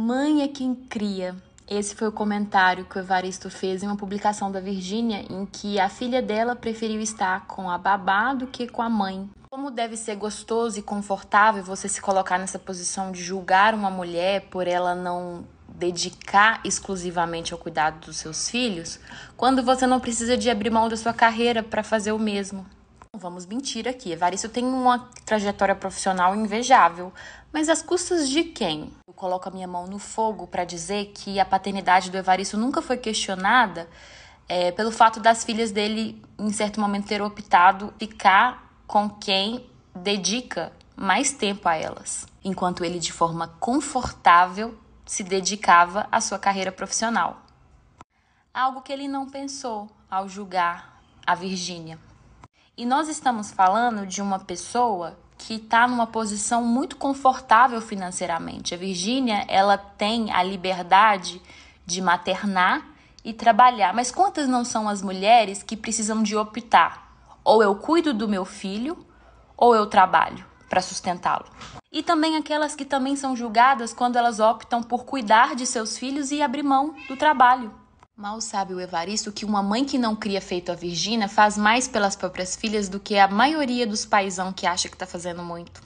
Mãe é quem cria. Esse foi o comentário que o Evaristo fez em uma publicação da Virgínia, em que a filha dela preferiu estar com a babá do que com a mãe. Como deve ser gostoso e confortável você se colocar nessa posição de julgar uma mulher por ela não dedicar exclusivamente ao cuidado dos seus filhos, quando você não precisa de abrir mão da sua carreira para fazer o mesmo vamos mentir aqui. Evaristo tem uma trajetória profissional invejável, mas às custas de quem? Eu coloco a minha mão no fogo para dizer que a paternidade do Evaristo nunca foi questionada é, pelo fato das filhas dele, em certo momento, ter optado ficar com quem dedica mais tempo a elas, enquanto ele, de forma confortável, se dedicava à sua carreira profissional. Algo que ele não pensou ao julgar a Virgínia. E nós estamos falando de uma pessoa que está numa posição muito confortável financeiramente. A Virgínia, ela tem a liberdade de maternar e trabalhar. Mas quantas não são as mulheres que precisam de optar? Ou eu cuido do meu filho, ou eu trabalho para sustentá-lo. E também aquelas que também são julgadas quando elas optam por cuidar de seus filhos e abrir mão do trabalho. Mal sabe o Evaristo que uma mãe que não cria feito a Virgínia faz mais pelas próprias filhas do que a maioria dos paisão que acha que tá fazendo muito.